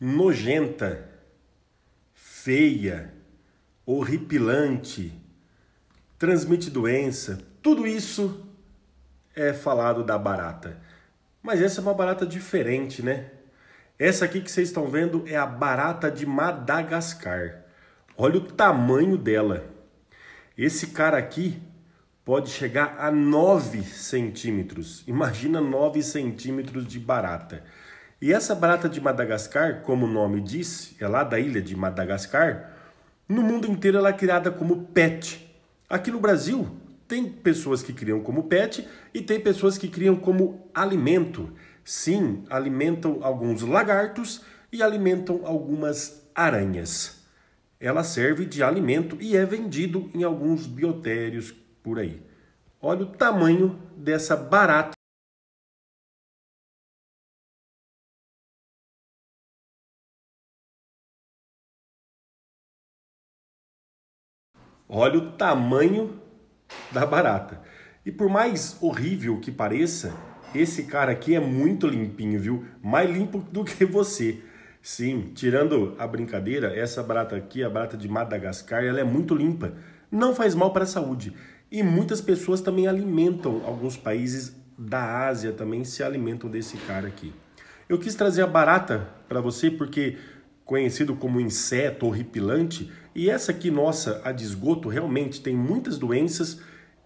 nojenta, feia, horripilante, transmite doença, tudo isso é falado da barata. Mas essa é uma barata diferente, né? Essa aqui que vocês estão vendo é a barata de Madagascar. Olha o tamanho dela. Esse cara aqui pode chegar a 9 centímetros. Imagina 9 centímetros de barata. E essa barata de Madagascar, como o nome diz, é lá da ilha de Madagascar, no mundo inteiro ela é criada como pet. Aqui no Brasil, tem pessoas que criam como pet e tem pessoas que criam como alimento. Sim, alimentam alguns lagartos e alimentam algumas aranhas. Ela serve de alimento e é vendido em alguns biotérios por aí. Olha o tamanho dessa barata. Olha o tamanho da barata. E por mais horrível que pareça, esse cara aqui é muito limpinho, viu? Mais limpo do que você. Sim, tirando a brincadeira, essa barata aqui, a barata de Madagascar, ela é muito limpa. Não faz mal para a saúde. E muitas pessoas também alimentam, alguns países da Ásia também se alimentam desse cara aqui. Eu quis trazer a barata para você porque conhecido como inseto horripilante, e essa aqui, nossa, a de esgoto, realmente tem muitas doenças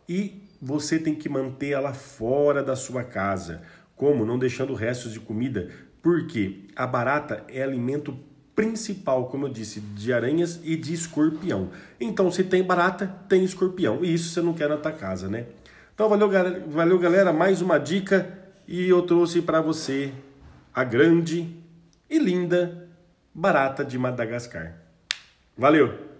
e você tem que manter ela fora da sua casa. Como? Não deixando restos de comida, porque a barata é alimento principal, como eu disse, de aranhas e de escorpião. Então, se tem barata, tem escorpião. E isso você não quer na tua casa, né? Então, valeu, valeu galera. Mais uma dica. E eu trouxe para você a grande e linda barata de Madagascar. Valeu!